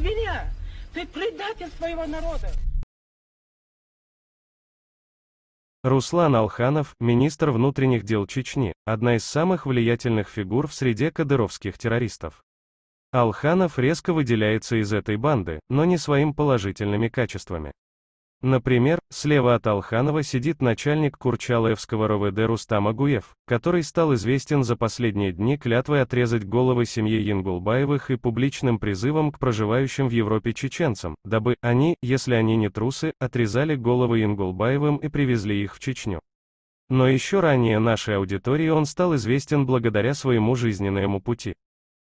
меня! Ты предатель своего народа! Руслан Алханов, министр внутренних дел Чечни, одна из самых влиятельных фигур в среде кадыровских террористов. Алханов резко выделяется из этой банды, но не своим положительными качествами. Например, слева от Алханова сидит начальник Курчалаевского РОВД Рустам Агуев, который стал известен за последние дни клятвой отрезать головы семьи Янгулбаевых и публичным призывом к проживающим в Европе чеченцам, дабы они, если они не трусы, отрезали головы Янгулбаевым и привезли их в Чечню. Но еще ранее нашей аудитории он стал известен благодаря своему жизненному пути.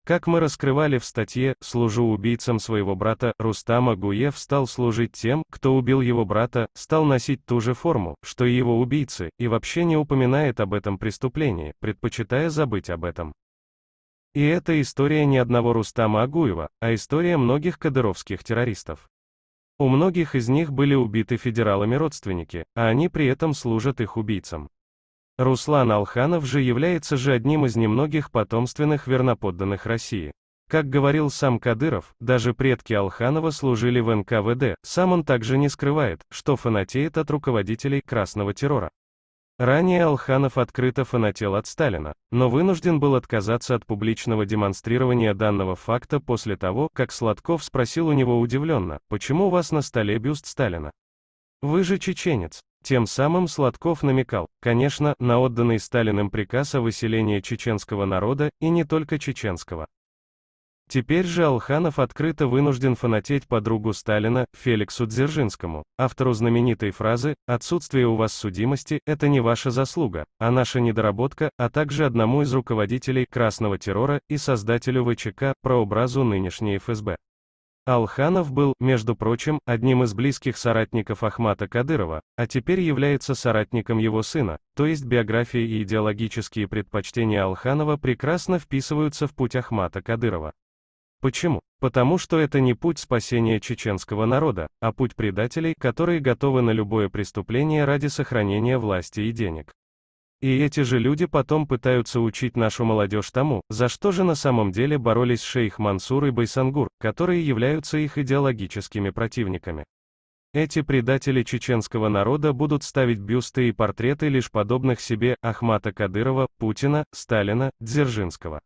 Как мы раскрывали в статье «Служу убийцам своего брата», Рустама Гуев стал служить тем, кто убил его брата, стал носить ту же форму, что и его убийцы, и вообще не упоминает об этом преступлении, предпочитая забыть об этом. И это история не одного Рустама Агуева, а история многих кадыровских террористов. У многих из них были убиты федералами родственники, а они при этом служат их убийцам. Руслан Алханов же является же одним из немногих потомственных верноподданных России. Как говорил сам Кадыров, даже предки Алханова служили в НКВД, сам он также не скрывает, что фанатеет от руководителей красного террора. Ранее Алханов открыто фанател от Сталина, но вынужден был отказаться от публичного демонстрирования данного факта после того, как Сладков спросил у него удивленно, почему у вас на столе бюст Сталина? Вы же чеченец. Тем самым Сладков намекал, конечно, на отданный Сталиным приказ о выселении чеченского народа, и не только чеченского. Теперь же Алханов открыто вынужден фанатеть подругу Сталина, Феликсу Дзержинскому, автору знаменитой фразы «Отсутствие у вас судимости – это не ваша заслуга, а наша недоработка», а также одному из руководителей «Красного террора» и создателю ВЧК, прообразу нынешней ФСБ. Алханов был, между прочим, одним из близких соратников Ахмата Кадырова, а теперь является соратником его сына, то есть биография и идеологические предпочтения Алханова прекрасно вписываются в путь Ахмата Кадырова. Почему? Потому что это не путь спасения чеченского народа, а путь предателей, которые готовы на любое преступление ради сохранения власти и денег. И эти же люди потом пытаются учить нашу молодежь тому, за что же на самом деле боролись шейх Мансур и Байсангур, которые являются их идеологическими противниками. Эти предатели чеченского народа будут ставить бюсты и портреты лишь подобных себе Ахмата Кадырова, Путина, Сталина, Дзержинского.